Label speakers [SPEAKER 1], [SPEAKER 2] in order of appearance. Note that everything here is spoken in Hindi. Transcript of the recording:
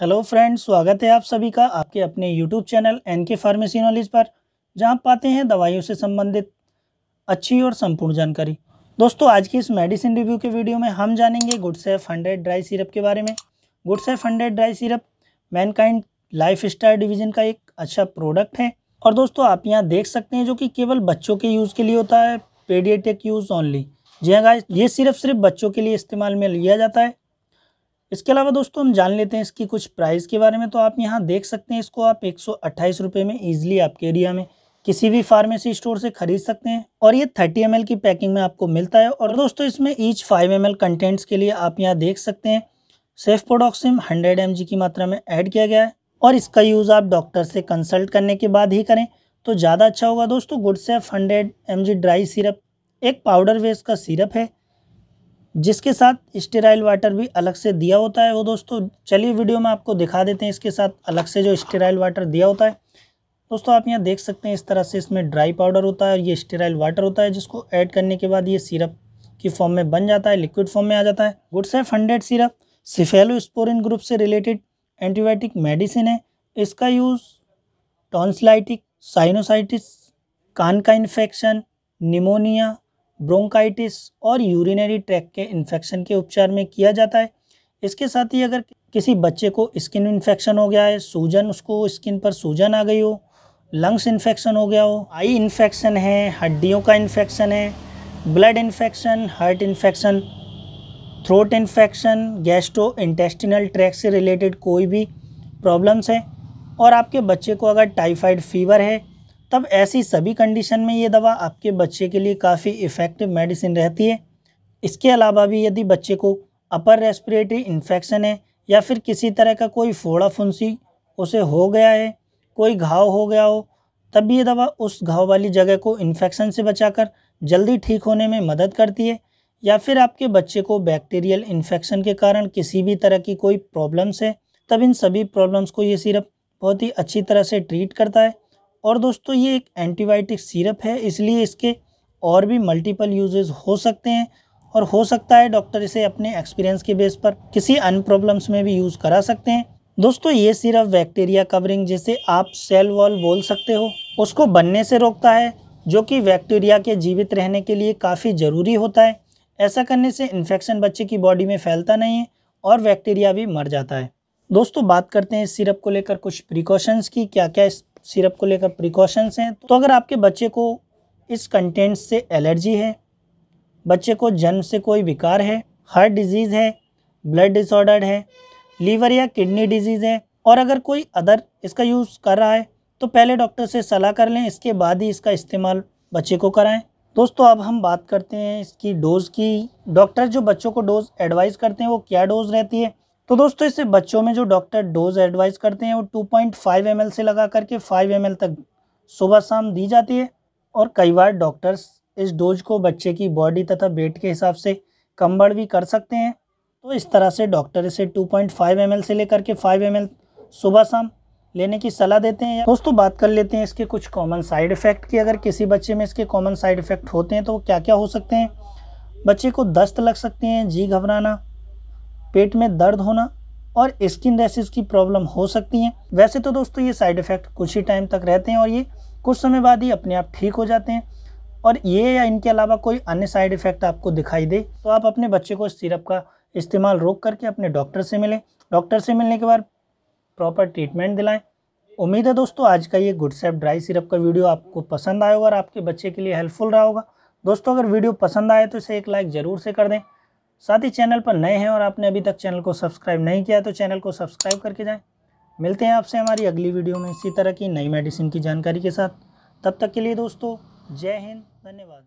[SPEAKER 1] हेलो फ्रेंड्स स्वागत है आप सभी का आपके अपने YouTube channel N K pharmacy knowledge पर जहां पाते हैं दवाइयों से संबंधित अच्छी और संपूर्ण जानकारी दोस्तों आज की इस मेडिसिन रिव्यू के वीडियो में हम जानेंगे गुडसेफ हंड्रेड ड्राई सिरप के बारे में Gudcef hundred dry syrup Mankind life style division का एक अच्छा प्रोडक्ट है और दोस्तों आप यहाँ देख सकते हैं जो कि केवल बच्चों के यूज़ के लिए होता है पेडियटिक यूज़ ओनली जी हाँ ये सिर्फ सिर्फ बच्चों के लिए इस्तेमाल में लिया जाता है इसके अलावा दोस्तों हम जान लेते हैं इसकी कुछ प्राइस के बारे में तो आप यहाँ देख सकते हैं इसको आप एक सौ में ईजिली आपके एरिया में किसी भी फार्मेसी स्टोर से खरीद सकते हैं और ये 30 एम की पैकिंग में आपको मिलता है और दोस्तों इसमें ईच 5 एम कंटेंट्स के लिए आप यहाँ देख सकते हैं सेफ प्रोडॉक्सिम 100 एम की मात्रा में ऐड किया गया है और इसका यूज़ आप डॉक्टर से कंसल्ट करने के बाद ही करें तो ज़्यादा अच्छा होगा दोस्तों Gudcef hundred M dry syrup एक पाउडर वेस्ट का सिरप है जिसके साथ स्टेराइल वाटर भी अलग से दिया होता है वो दोस्तों चलिए वीडियो में आपको दिखा देते हैं इसके साथ अलग से जो स्टेराइल वाटर दिया होता है दोस्तों आप यहाँ देख सकते हैं इस तरह से इसमें ड्राई पाउडर होता है और ये स्टेराइल वाटर होता है जिसको ऐड करने के बाद ये सिरप की फॉर्म में बन जाता है लिक्विड फॉर्म में आ जाता है Gudcef hundred syrup cephalosporin group से रिलेटेड एंटीबायोटिक मेडिसिन है इसका यूज़ टॉन्सलाइटिक साइनोसाइटिस कान का इन्फेक्शन निमोनिया ब्रोंकाइटिस और यूरिनरी ट्रैक के इन्फेक्शन के उपचार में किया जाता है इसके साथ ही अगर किसी बच्चे को स्किन इन्फेक्शन हो गया है सूजन उसको स्किन पर सूजन आ गई हो लंग्स इन्फेक्शन हो गया हो आई इन्फेक्शन है हड्डियों का इन्फेक्शन है blood infection heart infection throat infection gastrointestinal tract से रिलेटेड कोई भी प्रॉब्लम्स हैं और आपके बच्चे को अगर टाइफाइड फीवर है तब ऐसी सभी कंडीशन में ये दवा आपके बच्चे के लिए काफ़ी इफ़ेक्टिव मेडिसिन रहती है इसके अलावा भी यदि बच्चे को अपर रेस्पिरेटरी इन्फेक्शन है या फिर किसी तरह का कोई फोड़ा फुंसी उसे हो गया है कोई घाव हो गया हो तब भी ये दवा उस घाव वाली जगह को इन्फेक्शन से बचाकर जल्दी ठीक होने में मदद करती है या फिर आपके बच्चे को बैक्टीरियल इन्फेक्शन के कारण किसी भी तरह की कोई प्रॉब्लम्स है तब इन सभी प्रॉब्लम्स को ये सिरप बहुत ही अच्छी तरह से ट्रीट करता है और दोस्तों ये एक एंटीबायोटिक सीरप है इसलिए इसके और भी मल्टीपल यूजेस हो सकते हैं और हो सकता है डॉक्टर इसे अपने एक्सपीरियंस के बेस पर किसी अन प्रॉब्लम्स में भी यूज़ करा सकते हैं दोस्तों ये सिरप बैक्टीरिया कवरिंग जिसे आप सेल वॉल बोल सकते हो उसको बनने से रोकता है जो कि बैक्टीरिया के जीवित रहने के लिए काफ़ी ज़रूरी होता है ऐसा करने से इन्फेक्शन बच्चे की बॉडी में फैलता नहीं है और बैक्टीरिया भी मर जाता है दोस्तों बात करते हैं इस सिरप को लेकर कुछ प्रिकॉशंस की क्या क्या इस सिरप को लेकर प्रिकॉशंस हैं तो अगर आपके बच्चे को इस कंटेंट से एलर्जी है बच्चे को जन्म से कोई विकार है हार्ट डिजीज़ है ब्लड डिसऑर्डर है लीवर या किडनी डिजीज़ है और अगर कोई अदर इसका यूज़ कर रहा है तो पहले डॉक्टर से सलाह कर लें इसके बाद ही इसका इस्तेमाल बच्चे को कराएं दोस्तों अब हम बात करते हैं इसकी डोज़ की डॉक्टर जो बच्चों को डोज़ एडवाइस करते हैं वो क्या डोज़ रहती है तो दोस्तों इससे बच्चों में जो डॉक्टर डोज एडवाइस करते हैं वो two point five M L से लगा करके फाइव एम एल तक सुबह शाम दी जाती है और कई बार डॉक्टर्स इस डोज को बच्चे की बॉडी तथा वेट के हिसाब से कम बढ़ भी कर सकते हैं तो इस तरह से डॉक्टर इसे two point five M L से लेकर के फाइव एम एल सुबह शाम लेने की सलाह देते हैं दोस्तों बात कर लेते हैं इसके कुछ कॉमन साइड इफ़ेक्ट की अगर किसी बच्चे में इसके कॉमन साइड इफ़ेक्ट होते हैं तो वो क्या क्या हो सकते हैं बच्चे को दस्त लग सकते हैं जी घबराना पेट में दर्द होना और स्किन रैसेस की प्रॉब्लम हो सकती हैं वैसे तो दोस्तों ये साइड इफ़ेक्ट कुछ ही टाइम तक रहते हैं और ये कुछ समय बाद ही अपने आप ठीक हो जाते हैं और ये या इनके अलावा कोई अन्य साइड इफ़ेक्ट आपको दिखाई दे तो आप अपने बच्चे को इस सिरप का इस्तेमाल रोक करके अपने डॉक्टर से मिलें डॉक्टर से मिलने के बाद प्रॉपर ट्रीटमेंट दिलाएं उम्मीद है दोस्तों आज का ये गुड सेप ड्राई सिरप का वीडियो आपको पसंद आएगा और आपके बच्चे के लिए हेल्पफुल रहा होगा दोस्तों अगर वीडियो पसंद आए तो इसे एक लाइक ज़रूर से कर दें साथ ही चैनल पर नए हैं और आपने अभी तक चैनल को सब्सक्राइब नहीं किया तो चैनल को सब्सक्राइब करके जाएं मिलते हैं आपसे हमारी अगली वीडियो में इसी तरह की नई मेडिसिन की जानकारी के साथ तब तक के लिए दोस्तों जय हिंद धन्यवाद